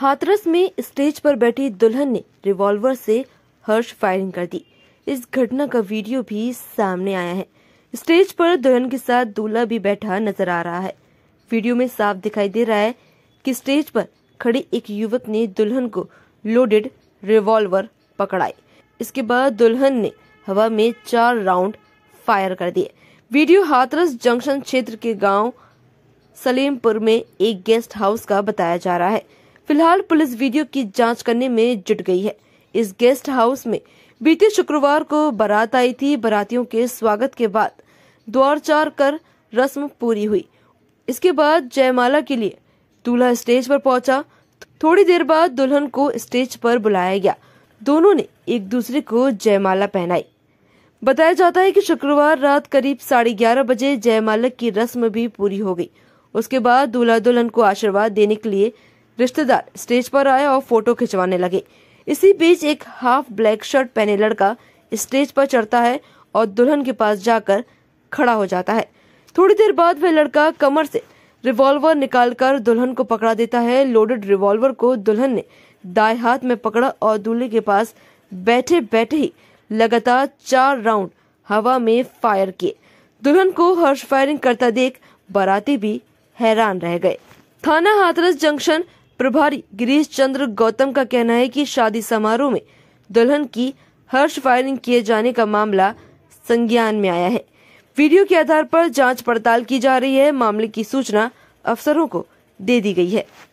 हाथरस में स्टेज पर बैठी दुल्हन ने रिवॉल्वर से हर्ष फायरिंग कर दी इस घटना का वीडियो भी सामने आया है स्टेज पर दुल्हन के साथ दूल्हा भी बैठा नजर आ रहा है वीडियो में साफ दिखाई दे रहा है कि स्टेज पर खड़े एक युवक ने दुल्हन को लोडेड रिवॉल्वर पकड़ाई इसके बाद दुल्हन ने हवा में चार राउंड फायर कर दिए वीडियो हाथरस जंक्शन क्षेत्र के गांव सलेमपुर में एक गेस्ट हाउस का बताया जा रहा है फिलहाल पुलिस वीडियो की जांच करने में जुट गई है इस गेस्ट हाउस में बीते शुक्रवार को बारात आई थी बारातियों के स्वागत के बाद द्वार चार कर रस्म पूरी हुई इसके बाद जयमाला के लिए दूल्हा स्टेज पर पहुंचा थोड़ी देर बाद दुल्हन को स्टेज पर बुलाया गया दोनों ने एक दूसरे को जयमाला पहनाई बताया जाता है कि शुक्रवार रात करीब साढ़े ग्यारह बजे जयमाला की रस्म भी पूरी हो गई उसके बाद दूल्हा दुल्हन को आशीर्वाद देने के लिए रिश्तेदार स्टेज पर आए और फोटो खिंचवाने लगे इसी बीच एक हाफ ब्लैक शर्ट पहने लड़का स्टेज पर चढ़ता है और दुल्हन के पास जाकर खड़ा हो जाता है थोड़ी देर बाद वह लड़का कमर से रिवॉल्वर निकालकर दुल्हन को पकड़ा देता है लोडेड रिवॉल्वर को दुल्हन ने दाए हाथ में पकड़ा और दूल्हे के पास बैठे बैठे ही लगातार चार राउंड हवा में फायर किए दुल्हन को हर्ष फायरिंग करता देख बाराती भी हैरान रह गए थाना हाथरस जंक्शन प्रभारी गिरीश चंद्र गौतम का कहना है कि शादी समारोह में दुल्हन की हर्ष फायरिंग किए जाने का मामला संज्ञान में आया है वीडियो के आधार पर जांच पड़ताल की जा रही है मामले की सूचना अफसरों को दे दी गई है